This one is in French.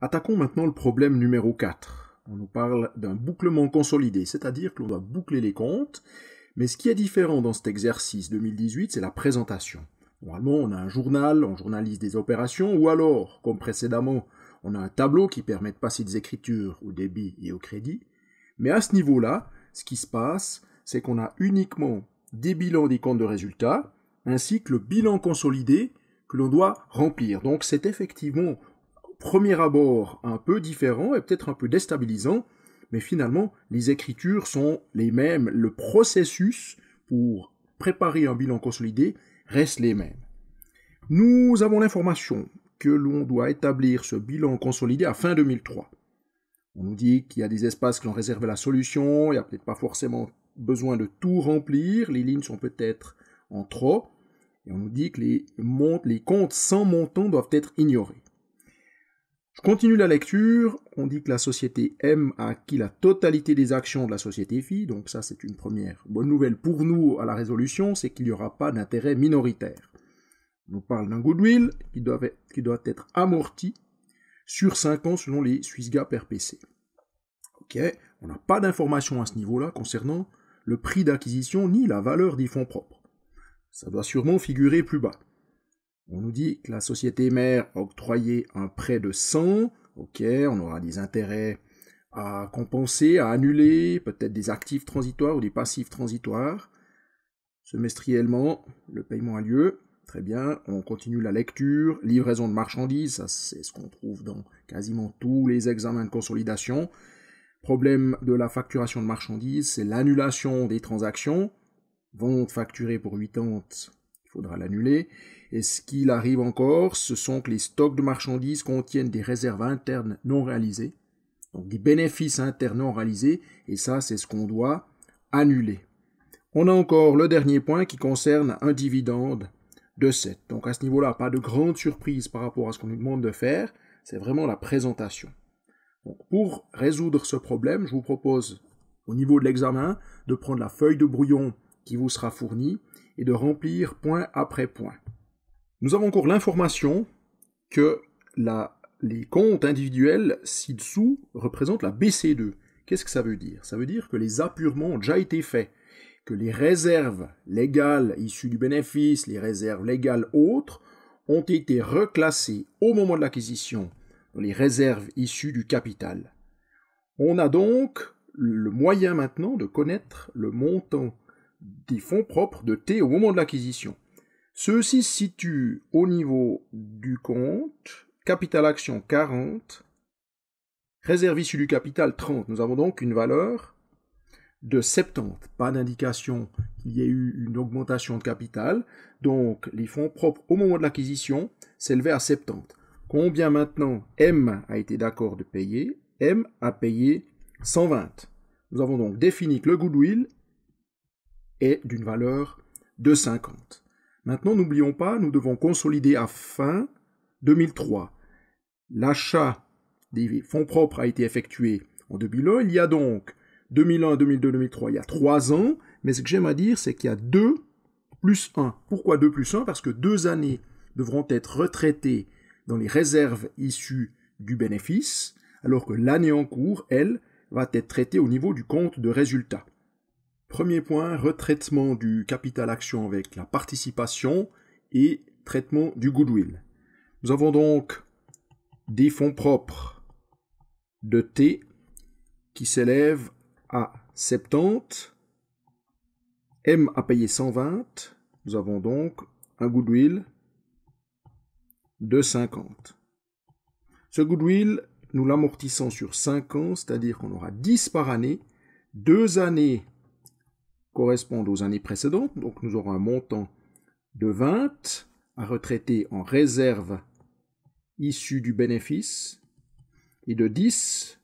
Attaquons maintenant le problème numéro 4. On nous parle d'un bouclement consolidé, c'est-à-dire que l'on doit boucler les comptes, mais ce qui est différent dans cet exercice 2018, c'est la présentation. Normalement, on a un journal, on journalise des opérations, ou alors, comme précédemment, on a un tableau qui permet de passer des écritures au débit et au crédit. Mais à ce niveau-là, ce qui se passe, c'est qu'on a uniquement des bilans des comptes de résultats, ainsi que le bilan consolidé que l'on doit remplir. Donc c'est effectivement premier abord un peu différent et peut-être un peu déstabilisant, mais finalement, les écritures sont les mêmes, le processus pour préparer un bilan consolidé reste les mêmes. Nous avons l'information que l'on doit établir ce bilan consolidé à fin 2003. On nous dit qu'il y a des espaces qui ont réservé la solution, il n'y a peut-être pas forcément besoin de tout remplir, les lignes sont peut-être en trop, et on nous dit que les, les comptes sans montant doivent être ignorés. Je continue la lecture. On dit que la société M a acquis la totalité des actions de la société Phi, donc ça c'est une première bonne nouvelle pour nous à la résolution, c'est qu'il n'y aura pas d'intérêt minoritaire. On nous parle d'un goodwill qui doit, être, qui doit être amorti sur 5 ans selon les SwissGap RPC. Ok, on n'a pas d'informations à ce niveau-là concernant le prix d'acquisition ni la valeur des fonds propres. Ça doit sûrement figurer plus bas. On nous dit que la société mère a octroyé un prêt de 100, ok, on aura des intérêts à compenser, à annuler, peut-être des actifs transitoires ou des passifs transitoires. Semestriellement, le paiement a lieu. Très bien, on continue la lecture. Livraison de marchandises, ça c'est ce qu'on trouve dans quasiment tous les examens de consolidation. Problème de la facturation de marchandises, c'est l'annulation des transactions. Vente facturée pour 80, il faudra l'annuler. Et ce qu'il arrive encore, ce sont que les stocks de marchandises contiennent des réserves internes non réalisées, donc des bénéfices internes non réalisés, et ça c'est ce qu'on doit annuler. On a encore le dernier point qui concerne un dividende de 7. Donc à ce niveau-là, pas de grande surprise par rapport à ce qu'on nous demande de faire, c'est vraiment la présentation. Donc pour résoudre ce problème, je vous propose au niveau de l'examen de prendre la feuille de brouillon qui vous sera fournie et de remplir point après point. Nous avons encore l'information que la, les comptes individuels ci-dessous représentent la BC2. Qu'est-ce que ça veut dire Ça veut dire que les apurements ont déjà été faits, que les réserves légales issues du bénéfice, les réserves légales autres, ont été reclassées au moment de l'acquisition dans les réserves issues du capital. On a donc le moyen maintenant de connaître le montant des fonds propres de T au moment de l'acquisition. Ceux-ci se situent au niveau du compte, capital action 40, réserve issue du capital 30. Nous avons donc une valeur de 70. Pas d'indication qu'il y ait eu une augmentation de capital. Donc les fonds propres au moment de l'acquisition s'élevaient à 70. Combien maintenant M a été d'accord de payer M a payé 120. Nous avons donc défini que le goodwill est d'une valeur de 50. Maintenant, n'oublions pas, nous devons consolider à fin 2003. L'achat des fonds propres a été effectué en 2001. Il y a donc 2001, 2002, 2003, il y a trois ans. Mais ce que j'aime à dire, c'est qu'il y a deux plus un. Pourquoi deux plus un Parce que deux années devront être retraitées dans les réserves issues du bénéfice, alors que l'année en cours, elle, va être traitée au niveau du compte de résultat. Premier point, retraitement du capital action avec la participation et traitement du goodwill. Nous avons donc des fonds propres de T qui s'élèvent à 70, M a payé 120, nous avons donc un goodwill de 50. Ce goodwill, nous l'amortissons sur 5 ans, c'est-à-dire qu'on aura 10 par année, deux années correspondent aux années précédentes. Donc nous aurons un montant de 20 à retraiter en réserve issue du bénéfice et de 10